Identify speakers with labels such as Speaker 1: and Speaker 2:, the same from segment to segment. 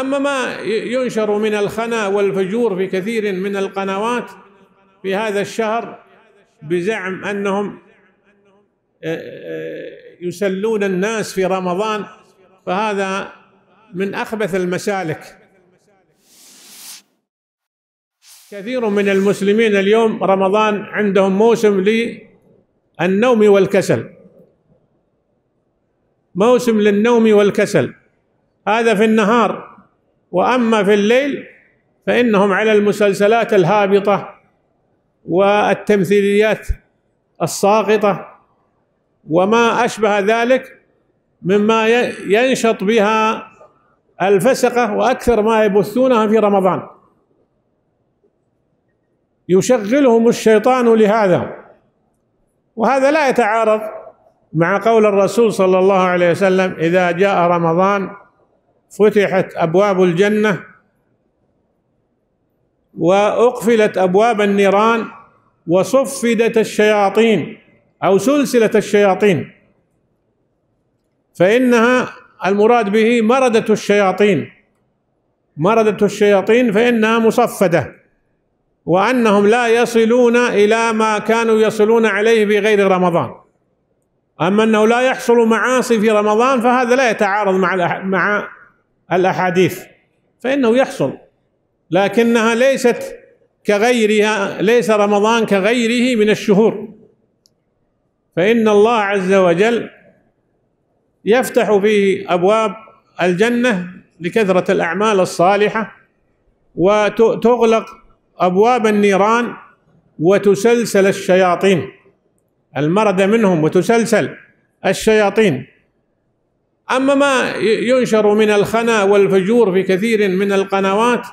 Speaker 1: أما ما ينشر من الخنا والفجور في كثير من القنوات في هذا الشهر بزعم أنهم آه، آه، يسلون الناس في رمضان فهذا من أخبث المسالك كثير من المسلمين اليوم رمضان عندهم موسم للنوم والكسل موسم للنوم والكسل هذا في النهار واما في الليل فانهم على المسلسلات الهابطه والتمثيليات الساقطه وما اشبه ذلك مما ينشط بها الفسقه واكثر ما يبثونها في رمضان يشغلهم الشيطان لهذا وهذا لا يتعارض مع قول الرسول صلى الله عليه وسلم اذا جاء رمضان فتحت ابواب الجنه واقفلت ابواب النيران وصفدت الشياطين او سلسله الشياطين فانها المراد به مرده الشياطين مرده الشياطين فانها مصفده وانهم لا يصلون الى ما كانوا يصلون عليه في غير رمضان اما انه لا يحصل معاصي في رمضان فهذا لا يتعارض مع مع الاحاديث فانه يحصل لكنها ليست كغيرها ليس رمضان كغيره من الشهور فان الله عز وجل يفتح فيه ابواب الجنه لكثره الاعمال الصالحه وتغلق ابواب النيران وتسلسل الشياطين المرد منهم وتسلسل الشياطين أما ما ينشر من الخنا والفجور في كثير من القنوات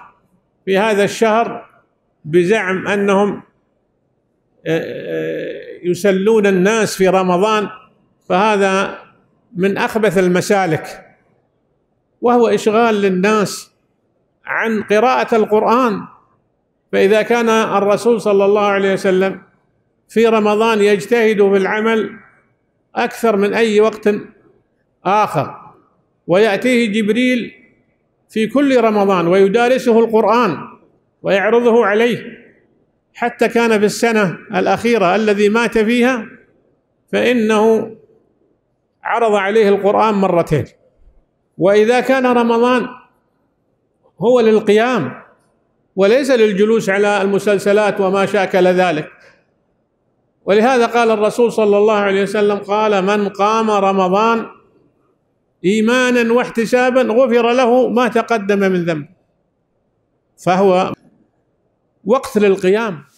Speaker 1: في هذا الشهر بزعم أنهم آه، آه، يسلون الناس في رمضان فهذا من أخبث المسالك وهو إشغال للناس عن قراءة القرآن فإذا كان الرسول صلى الله عليه وسلم في رمضان يجتهد في العمل أكثر من أي وقت آخر ويأتيه جبريل في كل رمضان ويدارسه القرآن ويعرضه عليه حتى كان في السنة الأخيرة الذي مات فيها فإنه عرض عليه القرآن مرتين وإذا كان رمضان هو للقيام وليس للجلوس على المسلسلات وما شاكل ذلك ولهذا قال الرسول صلى الله عليه وسلم قال من قام رمضان ايمانا واحتسابا غفر له ما تقدم من ذنب فهو وقت للقيام